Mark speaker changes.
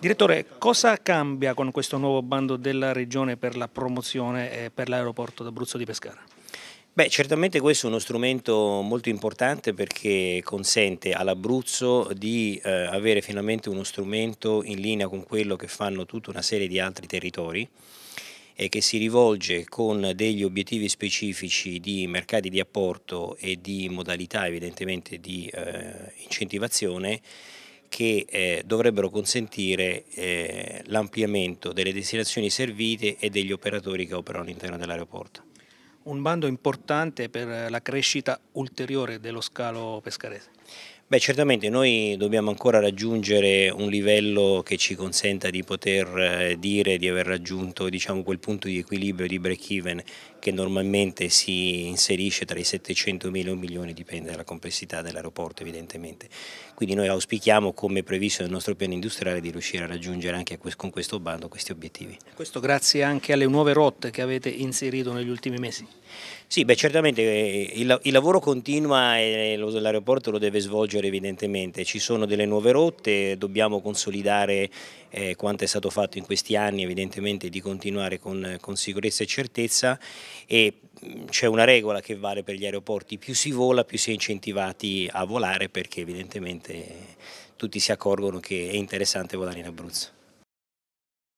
Speaker 1: Direttore, cosa cambia con questo nuovo bando della Regione per la promozione per l'aeroporto d'Abruzzo di Pescara?
Speaker 2: Beh, certamente questo è uno strumento molto importante perché consente all'Abruzzo di eh, avere finalmente uno strumento in linea con quello che fanno tutta una serie di altri territori e che si rivolge con degli obiettivi specifici di mercati di apporto e di modalità evidentemente di eh, incentivazione che eh, dovrebbero consentire eh, l'ampliamento delle destinazioni servite e degli operatori che operano all'interno dell'aeroporto.
Speaker 1: Un bando importante per la crescita ulteriore dello scalo pescarese.
Speaker 2: Beh, certamente noi dobbiamo ancora raggiungere un livello che ci consenta di poter eh, dire di aver raggiunto diciamo, quel punto di equilibrio di break-even che normalmente si inserisce tra i 700.000 e un milione, dipende dalla complessità dell'aeroporto evidentemente. Quindi noi auspichiamo, come previsto nel nostro piano industriale, di riuscire a raggiungere anche con questo bando questi obiettivi.
Speaker 1: Questo grazie anche alle nuove rotte che avete inserito negli ultimi mesi?
Speaker 2: Sì, beh, certamente eh, il lavoro continua e l'aeroporto lo deve svolgere maggiore evidentemente. Ci sono delle nuove rotte, dobbiamo consolidare eh, quanto è stato fatto in questi anni, evidentemente di continuare con, con sicurezza e certezza e mm, c'è una regola che vale per gli aeroporti, più si vola più si è incentivati a volare perché evidentemente tutti si accorgono che è interessante volare in Abruzzo.